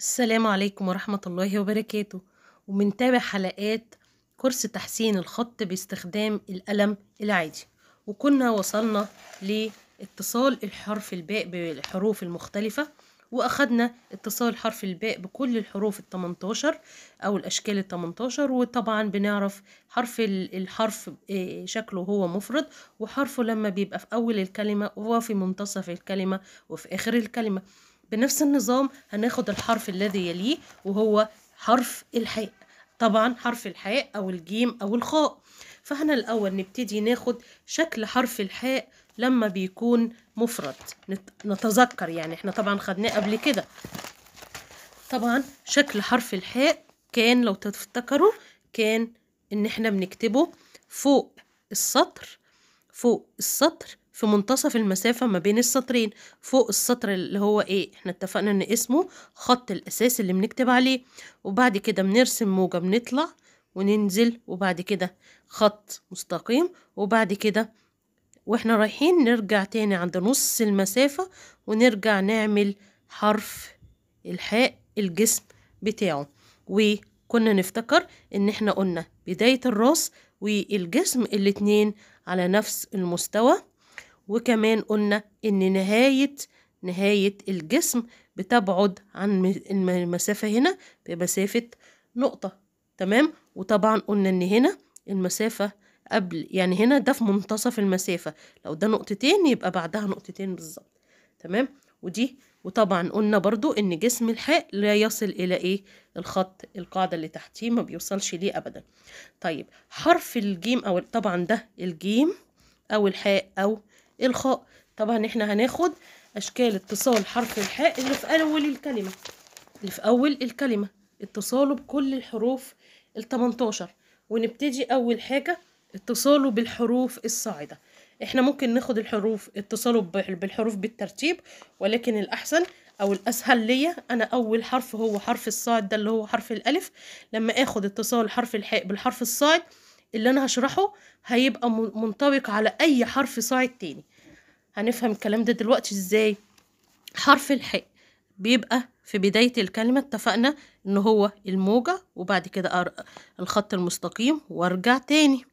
السلام عليكم ورحمة الله وبركاته ومنتابع حلقات كورس تحسين الخط باستخدام القلم العادي وكنا وصلنا لاتصال الحرف الباء بالحروف المختلفة وأخدنا اتصال حرف الباء بكل الحروف التمنتاشر أو الأشكال التمنتاشر وطبعا بنعرف حرف الحرف آه، شكله هو مفرد وحرفه لما بيبقى في أول الكلمة وفي منتصف الكلمة وفي آخر الكلمة بنفس النظام هناخد الحرف الذي يليه وهو حرف الحاء طبعا حرف الحاء أو الجيم أو الخاء فهنا الأول نبتدي ناخد شكل حرف الحاء لما بيكون مفرد نتذكر يعني احنا طبعا خدناه قبل كده طبعا شكل حرف الحاء كان لو تفتكروا كان ان احنا بنكتبه فوق السطر فوق السطر في منتصف المسافة ما بين السطرين فوق السطر اللي هو ايه احنا اتفقنا ان اسمه خط الاساس اللي بنكتب عليه وبعد كده بنرسم موجة بنطلع وننزل وبعد كده خط مستقيم وبعد كده واحنا رايحين نرجع تاني عند نص المسافة ونرجع نعمل حرف الحاء الجسم بتاعه وكنا نفتكر ان احنا قلنا بداية الراس والجسم الاتنين على نفس المستوى وكمان قلنا ان نهاية نهاية الجسم بتبعد عن المسافة هنا بمسافة نقطة تمام وطبعا قلنا ان هنا المسافة قبل يعني هنا ده في منتصف المسافة لو ده نقطتين يبقى بعدها نقطتين بالظبط تمام ودي وطبعا قلنا برضو ان جسم الحاء لا يصل الى ايه الخط القاعدة اللي تحتيه ما بيوصلش ليه ابدا طيب حرف الجيم او طبعا ده الجيم او الحاء او الخاء طبعا احنا هناخد اشكال اتصال حرف الحاء اللي في اول الكلمه اللي في اول الكلمه اتصاله بكل الحروف ال18 ونبتدي اول حاجه اتصاله بالحروف الصاعده احنا ممكن ناخد الحروف اتصاله بالحروف بالترتيب ولكن الاحسن او الاسهل ليا انا اول حرف هو حرف الصاعد ده اللي هو حرف الالف لما اخد اتصال حرف الحاء بالحرف الصاعد اللي انا هشرحه هيبقى منطبق على اي حرف صاعد تاني هنفهم الكلام ده دلوقتي ازاي حرف الحاء بيبقى في بداية الكلمة اتفقنا ان هو الموجة وبعد كده الخط المستقيم وارجع تاني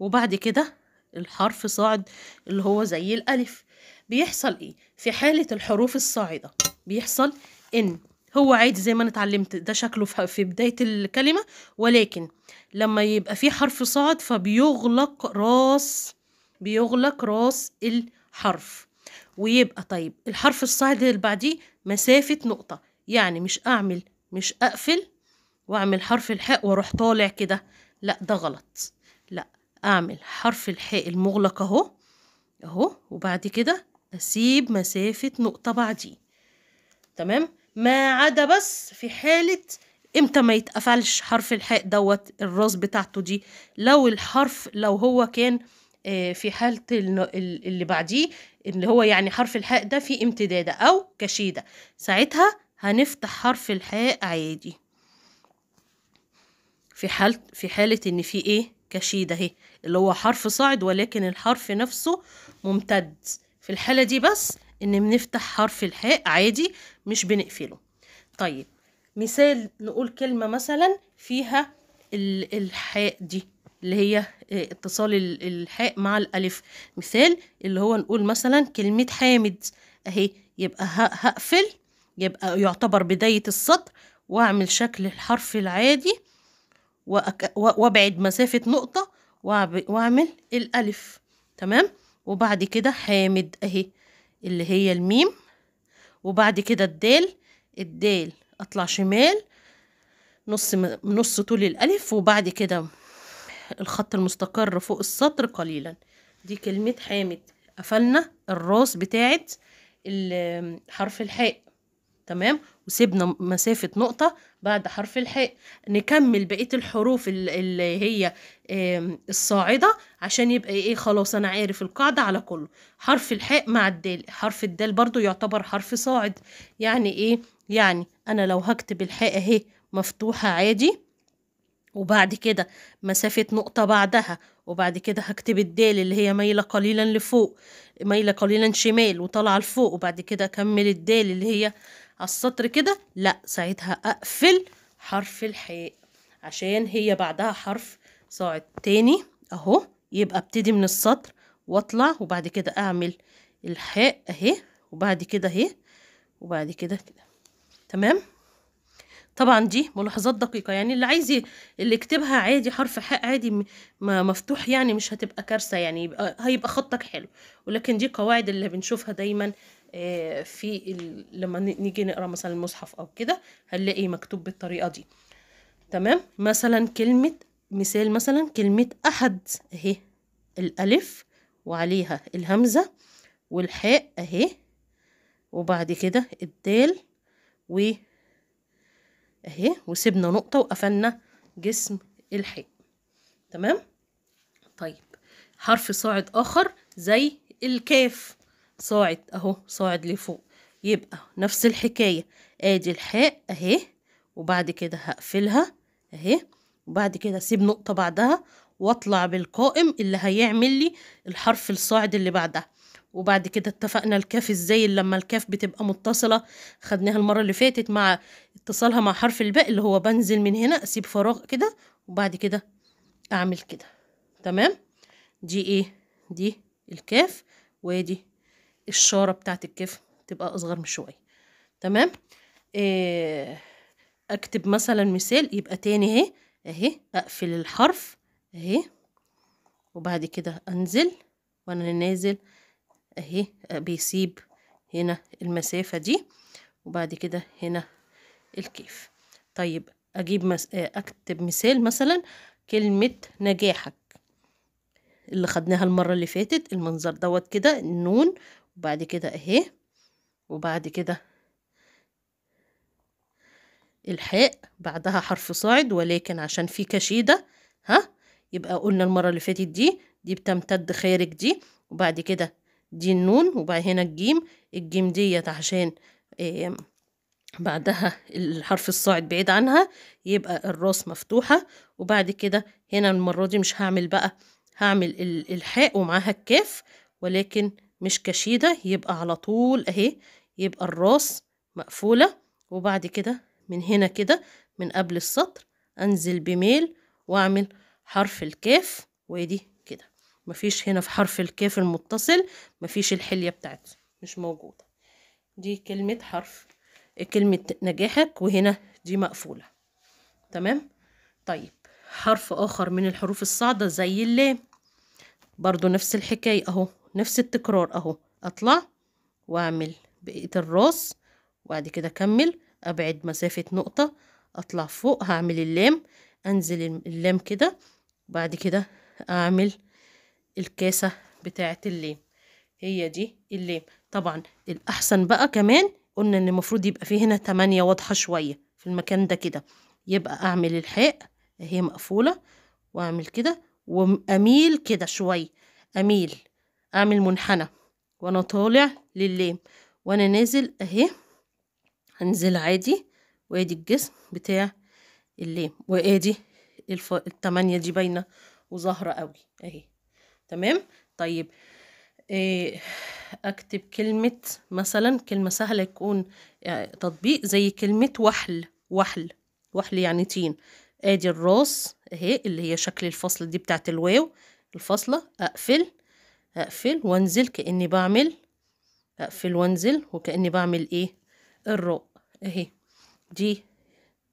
وبعد كده الحرف صاعد اللي هو زي الألف بيحصل ايه في حالة الحروف الصاعدة بيحصل ان هو عادي زي ما انا اتعلمت ده شكله في بداية الكلمة ولكن لما يبقى في حرف صاعد فبيغلق راس بيغلق راس ال حرف ويبقى طيب الحرف الصاعد اللي بعديه مسافة نقطة يعني مش أعمل مش أقفل وأعمل حرف الحاء وأروح طالع كده لا ده غلط لا أعمل حرف الحاء المغلق أهو أهو وبعد كده أسيب مسافة نقطة بعديه تمام ما عدا بس في حالة امتى ما يتقفلش حرف الحاء دوت الراس بتاعته دي لو الحرف لو هو كان آه، في حالة اللي بعديه اللي هو يعني حرف الحاء ده فيه امتدادة أو كشيدة ساعتها هنفتح حرف الحاء عادي في حالة في حالة إن في إيه كشيدة أهي اللي هو حرف صاعد ولكن الحرف نفسه ممتد في الحالة دي بس إن بنفتح حرف الحاء عادي مش بنقفله طيب مثال نقول كلمة مثلا فيها الحاء دي اللي هي آه، اتصال الحاء مع الألف مثال اللي هو نقول مثلا كلمة حامد أهي يبقى هقفل يبقى يعتبر بداية السطر وأعمل شكل الحرف العادي وأبعد مسافة نقطة وأعمل الألف تمام وبعد كده حامد أهي اللي هي الميم وبعد كده الدال الدال أطلع شمال نص نص طول الألف وبعد كده الخط المستقر فوق السطر قليلا دي كلمة حامد قفلنا الراس بتاعت حرف الحاء تمام وسيبنا مسافة نقطة بعد حرف الحاء نكمل بقية الحروف اللي هي الصاعدة عشان يبقى ايه خلاص انا عارف القاعدة على كله حرف الحاء مع الدال حرف الدال برضو يعتبر حرف صاعد يعني ايه يعني انا لو هكتب الحاء اهي مفتوحة عادي وبعد كده مسافة نقطة بعدها وبعد كده هكتب الدال اللي هي مايلة قليلا لفوق مايلة قليلا شمال وطالعة لفوق وبعد كده أكمل الدال اللي هي على السطر كده لا ساعتها أقفل حرف الحاء عشان هي بعدها حرف صاعد تاني أهو يبقى ابتدي من السطر واطلع وبعد كده أعمل الحاء أهي وبعد كده أهي وبعد كده كده تمام طبعا دي ملاحظات دقيقة يعني اللي عايز اللي يكتبها عادي حرف حاء عادي ما مفتوح يعني مش هتبقى كارثة يعني يبقى هيبقى خطك حلو ولكن دي قواعد اللي بنشوفها دايما آه، في لما نيجي نقرا مثلا المصحف او كده هنلاقي مكتوب بالطريقة دي تمام مثلا كلمة مثال مثلا كلمة أحد أهي الألف وعليها الهمزة والحاء أهي وبعد كده الدال و اهي وسيبنا نقطة وقفلنا جسم الحاء تمام طيب حرف صاعد آخر زي الكاف صاعد اهو صاعد لفوق يبقى نفس الحكاية ادي الحاء اهي وبعد كده هقفلها اهي وبعد كده سيب نقطة بعدها واطلع بالقائم اللي هيعمل لي الحرف الصاعد اللي بعدها وبعد كده اتفقنا الكاف ازاي لما الكاف بتبقى متصلة خدناها المرة اللي فاتت مع اتصالها مع حرف الباء اللي هو بنزل من هنا اسيب فراغ كده وبعد كده اعمل كده تمام دي ايه دي الكاف وادي الشارة بتاعت الكاف تبقى اصغر من شوية تمام إيه اكتب مثلا مثال يبقى تاني اهي اهي اقفل الحرف اهي وبعد كده انزل وانا نازل اهي بيسيب هنا المسافة دي وبعد كده هنا الكيف طيب اجيب مس... آه، اكتب مثال مثلا كلمة نجاحك اللي خدناها المرة اللي فاتت المنظر دوت كده النون وبعد كده اهي وبعد كده الحاء بعدها حرف صاعد ولكن عشان في كشيدة ها يبقى قلنا المرة اللي فاتت دي دي بتمتد خارج دي وبعد كده دي النون وبعد هنا الجيم الجيم ديت عشان بعدها الحرف الصاعد بعيد عنها يبقى الراس مفتوحة وبعد كده هنا المرة دي مش هعمل بقى هعمل الحاء ومعاها الكاف ولكن مش كشيدة يبقى على طول اهي يبقى الراس مقفولة وبعد كده من هنا كده من قبل السطر انزل بميل واعمل حرف الكاف وادي كده مفيش هنا في حرف الكاف المتصل مفيش الحلية بتاعته مش موجودة دي كلمة حرف كلمة نجاحك وهنا دي مقفولة تمام طيب حرف آخر من الحروف الصاعدة زي اللام برضو نفس الحكاية أهو نفس التكرار أهو أطلع وأعمل بقية الراس وبعد كده أكمل أبعد مسافة نقطة أطلع فوق هعمل اللام أنزل اللام كده بعد كده أعمل الكاسة بتاعة اللام هي دي اللام طبعا الأحسن بقى كمان قلنا ان المفروض يبقى فيه هنا تمانية واضحة شوية في المكان ده كده يبقى اعمل الحق هي مقفولة واعمل كده واميل كده شوية اميل اعمل منحنى وانا طالع للليم وانا نازل اهي هنزل عادي وادي الجسم بتاع الليم وادي الف... التمانية دي باينة وظاهرة قوي اهي تمام طيب إيه، أكتب كلمة مثلا كلمة سهلة يكون آه، تطبيق زي كلمة وحل وحل وحل يعني تين ادي الراس اهي اللي هي شكل الفصل دي بتاعت الواو الفاصلة اقفل اقفل وانزل كأني بعمل اقفل وانزل وكأني بعمل ايه الراء اهي دي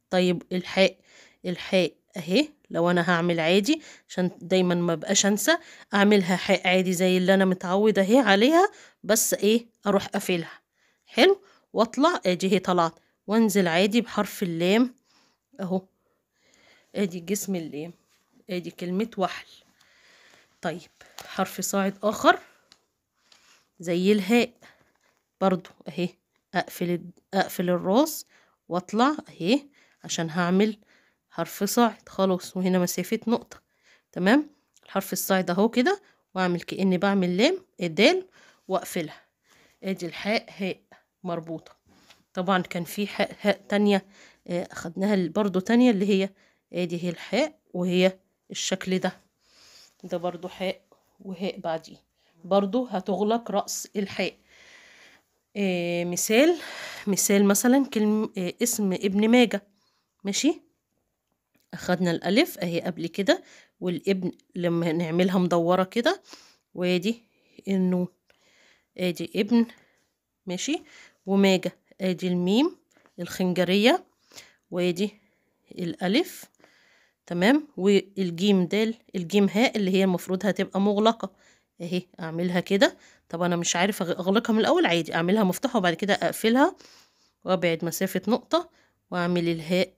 طيب الحاء الحاء اهي لو انا هعمل عادي عشان دايما ما بقاش انسى اعملها حق عادي زي اللي انا متعودة اهي عليها بس ايه اروح قافلها حلو واطلع ادي هي طلعت وانزل عادي بحرف اللام اهو ادي جسم اللام ادي كلمة وحل طيب حرف صاعد اخر زي الهاء برضو اهي اقفل اقفل الراس واطلع اهي عشان هعمل حرف صاعد خلاص وهنا مسافة نقطة تمام الحرف الصاعد اهو كده واعمل كأني بعمل لام الدال واقفلها ادي الحاء هاء مربوطة طبعا كان في حاء هاء تانية آه، اخدناها برضو تانية اللي هي ادي هي الحاء وهي الشكل ده ده برضو حاء وهاء بعديه برضو هتغلق رأس الحاء آه، مثال مثال مثلا كلمة آه، اسم ابن ماجة ماشي أخدنا الألف أهي قبل كده والابن لما نعملها مدورة كده وادي النون ادي ابن ماشي وماجة ادي الميم الخنجرية وادي الألف تمام والجيم دال الجيم هاء اللي هي المفروض هتبقى مغلقة اهي اعملها كده طب انا مش عارف اغلقها من الاول عادي اعملها مفتوحة وبعد كده اقفلها وابعد مسافة نقطة واعمل الهاء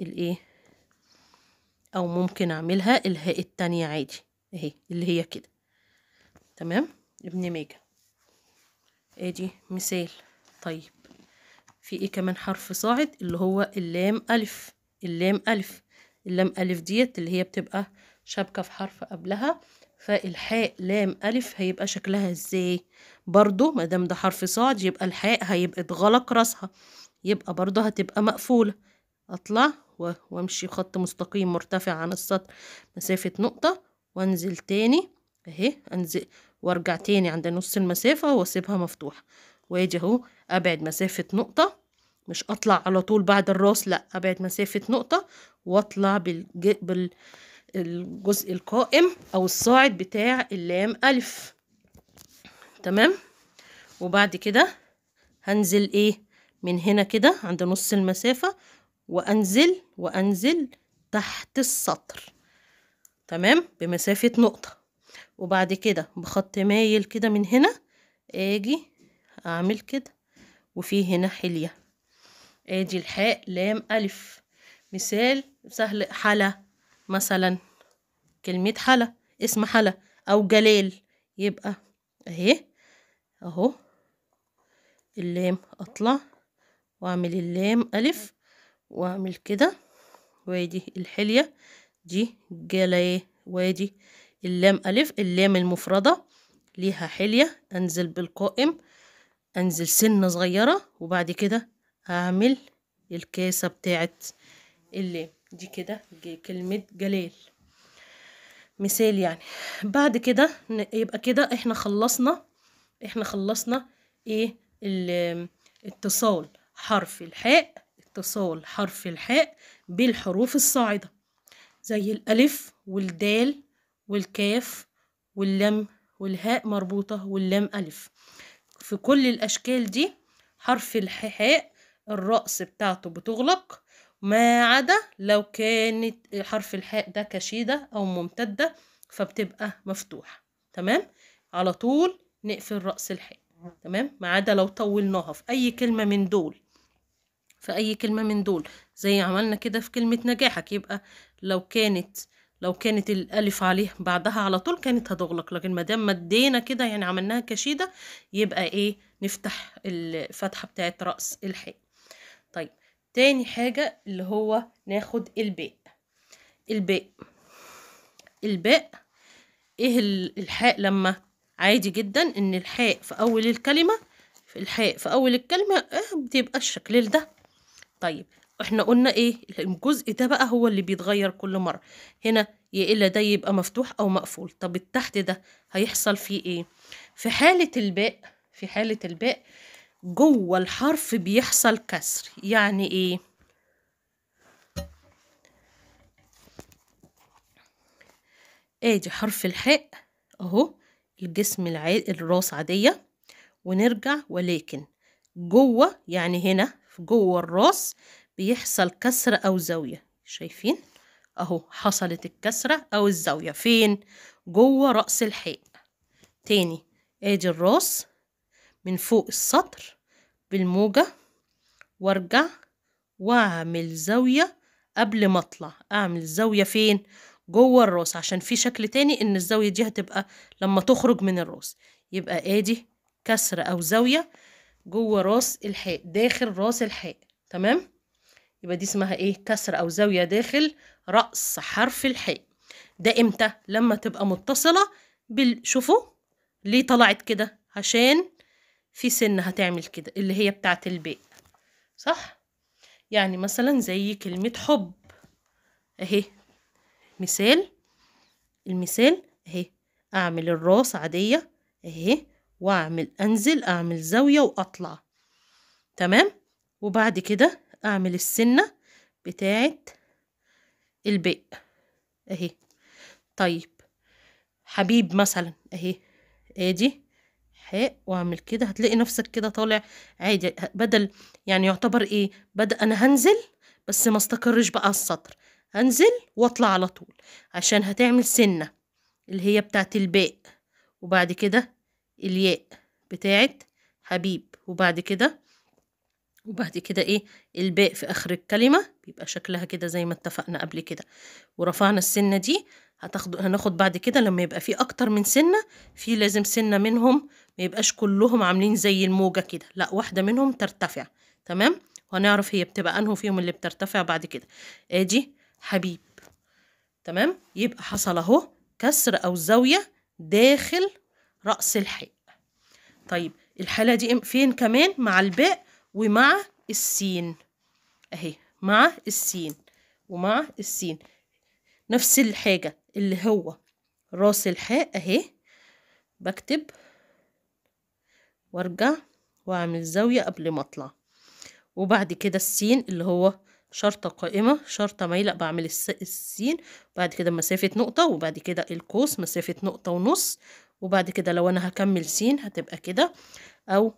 الايه او ممكن اعملها الهاء التانية عادي اهي اللي هي كده تمام ابن ميجا ادي مثال طيب في ايه كمان حرف صاعد اللي هو اللام الف اللام الف اللام الف ديت اللي هي بتبقى شابكة في حرف قبلها فالحاء لام ألف هيبقى شكلها ازاي برضو مادام ده حرف صاعد يبقى الحاء هيبقى اتغلق راسها يبقى برضو هتبقى مقفولة اطلع وامشي خط مستقيم مرتفع عن السطر مسافة نقطة وانزل تاني اهي انزل وارجع تاني عند نص المسافة واسيبها مفتوحة واجي اهو ابعد مسافة نقطة مش اطلع على طول بعد الراس لا ابعد مسافة نقطة واطلع بالج... بال الجزء القائم او الصاعد بتاع اللام الف تمام وبعد كده هنزل ايه من هنا كده عند نص المسافة وأنزل وأنزل تحت السطر تمام بمسافة نقطة وبعد كده بخط مايل كده من هنا اجي اعمل كده وفي هنا حلية ادي الحاء لام الف مثال سهل حلا مثلا كلمة حلا اسم حلا او جلال يبقى اهي اهو اللام اطلع واعمل اللام الف واعمل كده وادي الحلية دي جلايه وادي اللام ألف اللام المفردة ليها حلية أنزل بالقائم أنزل سنة صغيرة وبعد كده أعمل الكاسة بتاعت اللام دي كده كلمة جلال مثال يعني بعد كده يبقى كده احنا خلصنا احنا خلصنا ايه الاتصال حرف الحاء اتصال حرف الحاء بالحروف الصاعدة زي الألف والدال والكاف واللم والهاء مربوطة واللام ألف في كل الأشكال دي حرف الحاء الرأس بتاعته بتغلق ما عدا لو كانت حرف الحاء ده كشيدة أو ممتدة فبتبقى مفتوحة تمام على طول نقفل رأس الحاء تمام ما عدا لو طولناها في أي كلمة من دول في أي كلمة من دول زي عملنا كده في كلمة نجاحك يبقى لو كانت لو كانت الألف عليه بعدها على طول كانت هتغلق لكن مادام مدينا كده يعني عملناها كشيدة يبقى إيه نفتح الفتحة بتاعت رأس الحاء طيب تاني حاجة اللي هو ناخد الباء الباء الباء ايه الحاء لما عادي جدا ان الحاء في اول الكلمة في الحاء في اول الكلمة آه، بتبقى الشكل ده طيب احنا قلنا ايه الجزء ده بقى هو اللي بيتغير كل مرة هنا يا الا ده يبقى مفتوح او مقفول طب التحت ده هيحصل فيه ايه في حالة الباء في حالة الباء جوه الحرف بيحصل كسر يعني ايه ادي حرف الحاء اهو الجسم العادي الراس عادية ونرجع ولكن جوه يعني هنا جوه الراس بيحصل كسرة أو زاوية شايفين أهو حصلت الكسرة أو الزاوية فين جوه رأس الحيق تاني ادي الراس من فوق السطر بالموجة وارجع واعمل زاوية قبل ما اطلع اعمل زاوية فين جوه الراس عشان في شكل تاني ان الزاوية دي هتبقى لما تخرج من الراس يبقى ادي كسر او زاوية جوه راس الحاء داخل راس الحاء تمام يبقى دي اسمها ايه كسر او زاويه داخل راس حرف الحاء ده امتى لما تبقى متصله بال شوفوا ليه طلعت كده عشان في سن هتعمل كده اللي هي بتاعه الباء صح يعني مثلا زي كلمه حب اهي مثال المثال اهي اعمل الراس عاديه اهي واعمل انزل اعمل زاوية واطلع تمام وبعد كده اعمل السنة بتاعت البيق اهي طيب حبيب مثلا اهي ادي حاء واعمل كده هتلاقي نفسك كده طالع عادي بدل يعني يعتبر ايه بدأ انا هنزل بس ما استقرش بقى السطر هنزل واطلع على طول عشان هتعمل سنة اللي هي بتاعت الباء وبعد كده الياء بتاعت حبيب وبعد كده وبعد كده ايه الباء في اخر الكلمة بيبقى شكلها كده زي ما اتفقنا قبل كده ورفعنا السنة دي هتاخد هناخد بعد كده لما يبقى في اكتر من سنة في لازم سنة منهم ما يبقاش كلهم عاملين زي الموجة كده لا واحدة منهم ترتفع تمام وهنعرف هي بتبقى انه فيهم اللي بترتفع بعد كده ادي حبيب تمام يبقى حصل اهو كسر او زاوية داخل رأس الحاء طيب الحالة دي فين كمان مع الباء ومع السين اهي مع السين ومع السين نفس الحاجة اللي هو راس الحاء اهي بكتب وارجع واعمل زاوية قبل ما اطلع وبعد كده السين اللي هو شرطة قائمة شرطة مايلة بعمل السين بعد كده مسافة نقطة وبعد كده القوس مسافة نقطة ونص وبعد كده لو انا هكمل س هتبقى كده او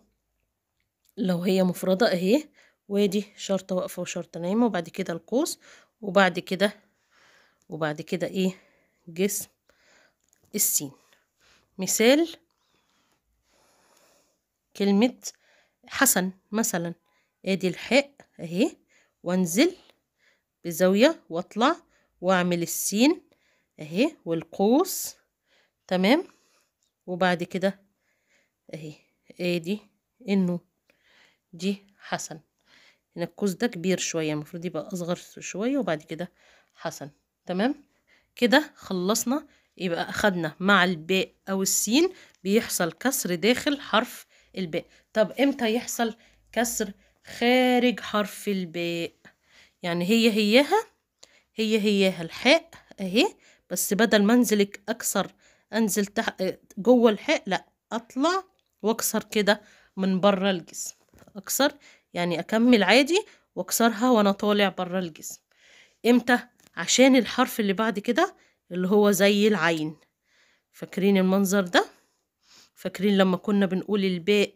لو هي مفردة اهي وادي شرطة واقفة وشرطة نايمة وبعد كده القوس وبعد كده وبعد كده ايه جسم السين مثال كلمة حسن مثلا ادي الحاء اهي وانزل بزاوية واطلع واعمل السين اهي والقوس تمام وبعد كده اهي ادي ايه انه دي حسن هنا القوس ده كبير شويه المفروض يبقى اصغر شويه وبعد كده حسن تمام كده خلصنا يبقى اخدنا مع الباء او السين بيحصل كسر داخل حرف الباء طب امتى يحصل كسر خارج حرف الباء يعني هي هياها هي هياها الحاء اهي بس بدل ما اكثر انزل تحت جوه الحق لا اطلع واكسر كده من بره الجسم اكسر يعني اكمل عادي واكسرها وانا طالع بره الجسم امتى عشان الحرف اللي بعد كده اللي هو زي العين فاكرين المنظر ده فاكرين لما كنا بنقول الباء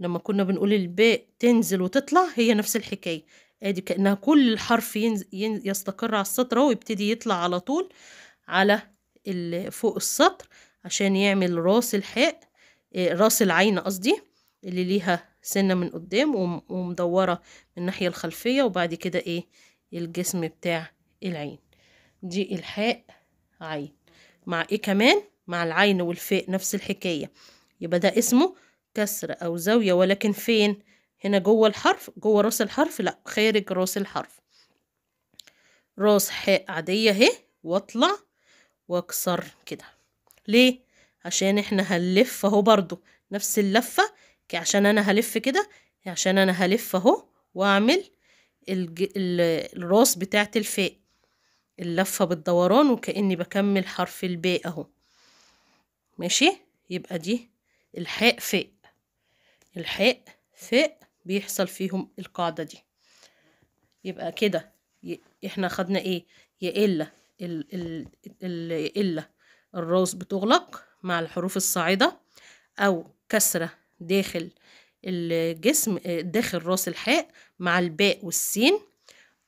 لما كنا بنقول الباء تنزل وتطلع هي نفس الحكاية ادي كأنها كل الحرف ينز... ين... يستقر على السطر ويبتدي يطلع على طول على فوق السطر عشان يعمل راس الحاء آه، راس العين قصدي اللي ليها سنة من قدام ومدورة من الناحية الخلفية وبعد كده ايه الجسم بتاع العين دي الحاء عين مع ايه كمان مع العين والفاء نفس الحكاية يبقى ده اسمه كسر او زاوية ولكن فين هنا جوه الحرف جوه راس الحرف لا خارج راس الحرف راس حاء عادية اهي واطلع واكسر كده ليه عشان احنا هنلف اهو برضو نفس اللفة عشان انا هلف كده عشان انا هلف اهو واعمل الج... الراس بتاعت الفاء اللفة بالدوران وكأني بكمل حرف الباء اهو ماشي يبقى دي الحاء فاء الحاء فاء بيحصل فيهم القاعدة دي يبقى كده احنا خدنا ايه يا إلا ال ال الراس بتغلق مع الحروف الصاعدة أو كسرة داخل الجسم داخل راس الحاء مع الباء والسين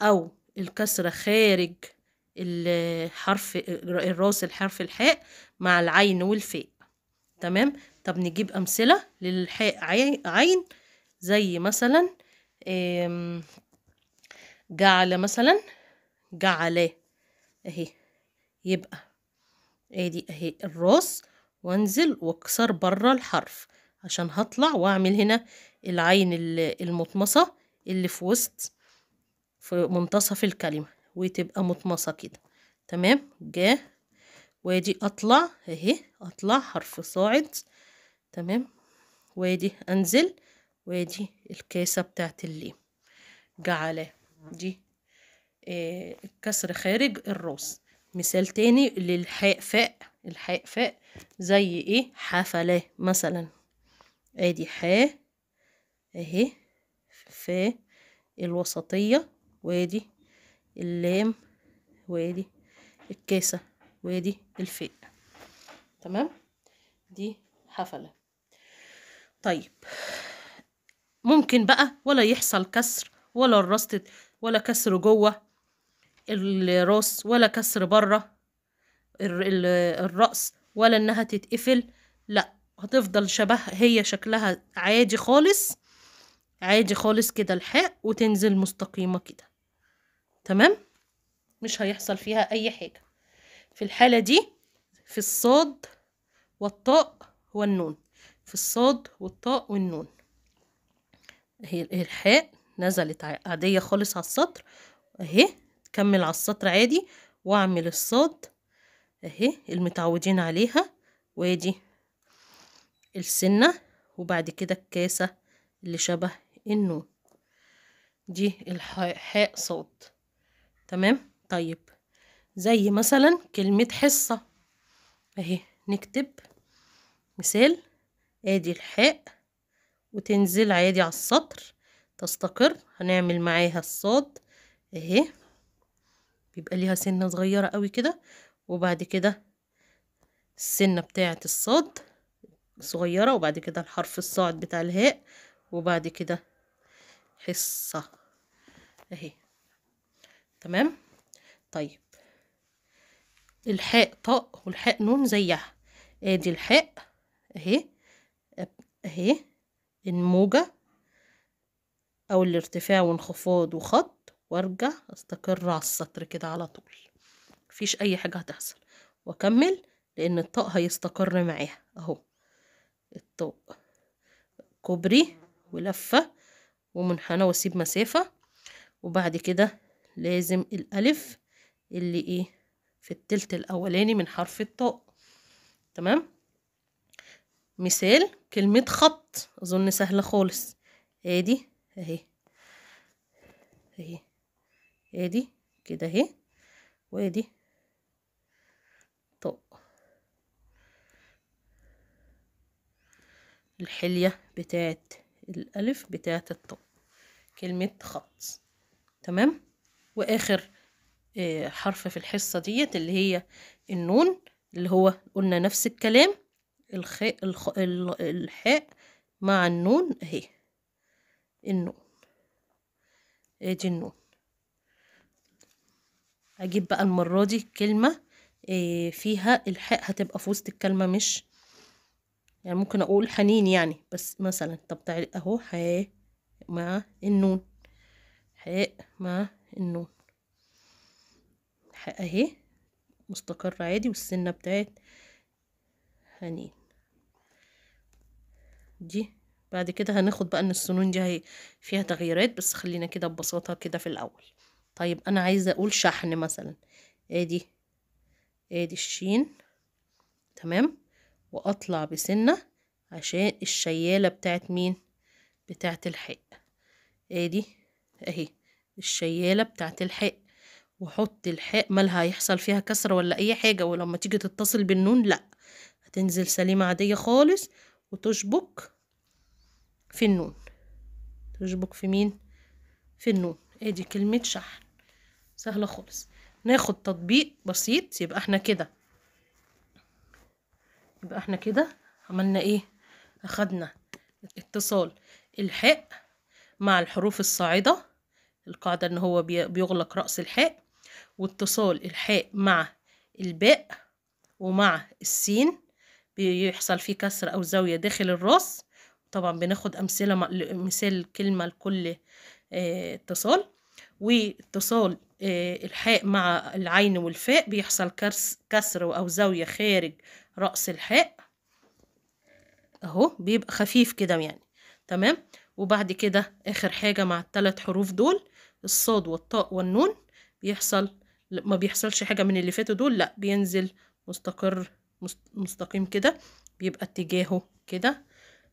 أو الكسرة خارج الحرف الراس الحرف الحاء مع العين والفاء تمام طب نجيب أمثلة للحاء عين زي مثلا جعل مثلا جعل اهي يبقى ادي اهي الراس وانزل واكسر بره الحرف عشان هطلع واعمل هنا العين المطمسة اللي في وسط في منتصف الكلمة وتبقى مطمسة كده تمام جا وادي اطلع اهي اطلع حرف صاعد تمام وادي انزل وادي الكاسة بتاعت الليم جعله دي كسر خارج الراس مثال تاني للحاء فاء الحاء فاء زي ايه حفلة مثلا ادي حاء اهي فاء الوسطية وادي اللام وادي الكاسة وادي الفاء تمام دي حفلة طيب ممكن بقى ولا يحصل كسر ولا الرصد ولا كسر جوه الراس ولا كسر بره الرأس ولا انها تتقفل لا هتفضل شبه هي شكلها عادي خالص عادي خالص كده الحق وتنزل مستقيمة كده تمام مش هيحصل فيها اي حاجة في الحالة دي في الصاد والطاء والنون في الصاد والطاء والنون هي الحاء نزلت عادية خالص على السطر اهي كمل على السطر عادي واعمل الصاد اهي المتعودين عليها وادي السنة وبعد كده الكاسة اللي شبه النون دي الحاء صاد تمام طيب زي مثلا كلمة حصة اهي نكتب مثال ادي الحاء وتنزل عادي على السطر تستقر هنعمل معاها الصاد اهي بيبقى ليها سنة صغيرة قوي كده وبعد كده السنة بتاعة الصاد صغيرة وبعد كده الحرف الصاعد بتاع الهاء وبعد كده حصة اهي تمام طيب الحاء طاء والحاء نون زيها ادي الحاء اهي اهي الموجة او الارتفاع وانخفاض وخط وارجع استقر على السطر كده على طول مفيش اي حاجة هتحصل واكمل لان الطاق هيستقر معاها اهو الطاق كوبري ولفة ومنحنى واسيب مسافة وبعد كده لازم الالف اللي ايه في التلت الاولاني من حرف الطاء تمام مثال كلمة خط اظن سهلة خالص ادي اهي اهي ادي كده اهي وادي طق الحلية بتاعت الألف بتاعت الطق كلمة خط تمام وآخر آه، حرف في الحصة ديت اللي هي النون اللي هو قلنا نفس الكلام الخاء الخ... الحاء مع النون اهي النون ادي النون هجيب بقى المرة دي كلمة آه، فيها الحاء هتبقى في وسط الكلمة مش يعني ممكن اقول حنين يعني بس مثلا طب تعالي اهو حاء مع النون حاء مع النون حاء اهي مستقر عادي والسنة بتاعت حنين دي بعد كده هناخد بقى ان السنون دي فيها تغييرات بس خلينا كده ببساطة كده في الاول طيب انا عايزه اقول شحن مثلا ادي ادي الشين تمام واطلع بسنه عشان الشياله بتاعت مين بتاعت الحق ادي اهي الشياله بتاعت الحق واحط الحاء مالها هيحصل فيها كسره ولا اي حاجة ولما تيجي تتصل بالنون لا هتنزل سليمة عادية خالص وتشبك في النون تشبك في مين في النون ادي كلمة شحن سهلة خالص ناخد تطبيق بسيط يبقى احنا كده يبقى احنا كده عملنا ايه اخدنا اتصال الحاء مع الحروف الصاعدة القاعدة ان هو بيغلق رأس الحاء واتصال الحاء مع الباء ومع السين بيحصل فيه كسر او زاوية داخل الراس طبعا بناخد امثلة مثال كلمة لكل آه، اتصال واتصال آه، الحاء مع العين والفاء بيحصل كسر أو زاوية خارج رأس الحاء أهو بيبقى خفيف كده يعني تمام وبعد كده آخر حاجة مع الثلاث حروف دول الصاد والطاء والنون بيحصل ما بيحصلش حاجة من اللي فاتوا دول لأ بينزل مستقر مستقيم كده بيبقى اتجاهه كده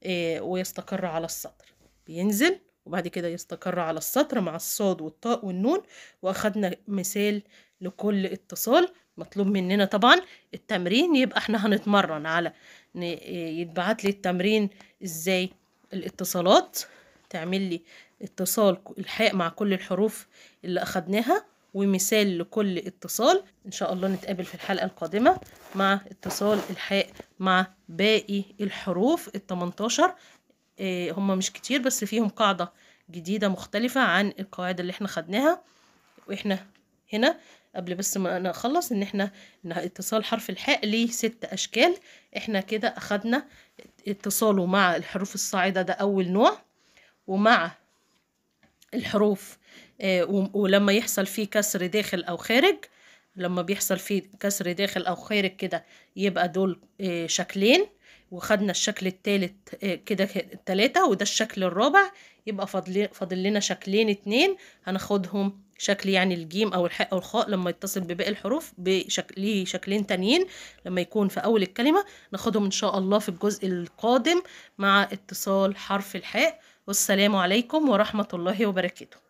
آه، ويستقر على السطر بينزل وبعد كده يستقر على السطر مع الصاد والطاء والنون واخدنا مثال لكل اتصال مطلوب مننا طبعا التمرين يبقى احنا هنتمرن على يتبعت لي التمرين ازاي الاتصالات تعمل لي اتصال الحاء مع كل الحروف اللي اخدناها ومثال لكل اتصال ان شاء الله نتقابل في الحلقة القادمة مع اتصال الحاء مع باقي الحروف التمنتاشر آه، هم مش كتير بس فيهم قاعدة جديدة مختلفة عن القواعد اللي احنا خدناها واحنا هنا قبل بس ما انا اخلص ان احنا إن اتصال حرف الحاء ليه ست اشكال احنا كده اخدنا اتصاله مع الحروف الصاعدة ده اول نوع ومع الحروف آه ولما يحصل فيه كسر داخل او خارج لما بيحصل فيه كسر داخل او خارج كده يبقى دول آه شكلين وخدنا الشكل الثالث آه، كده التلاتة وده الشكل الرابع يبقى فاضل لنا شكلين اتنين هناخدهم شكل يعني الجيم او الحاء او الخاء لما يتصل بباقي الحروف بشكل ليه شكلين تانيين لما يكون في اول الكلمه ناخدهم ان شاء الله في الجزء القادم مع اتصال حرف الحاء والسلام عليكم ورحمه الله وبركاته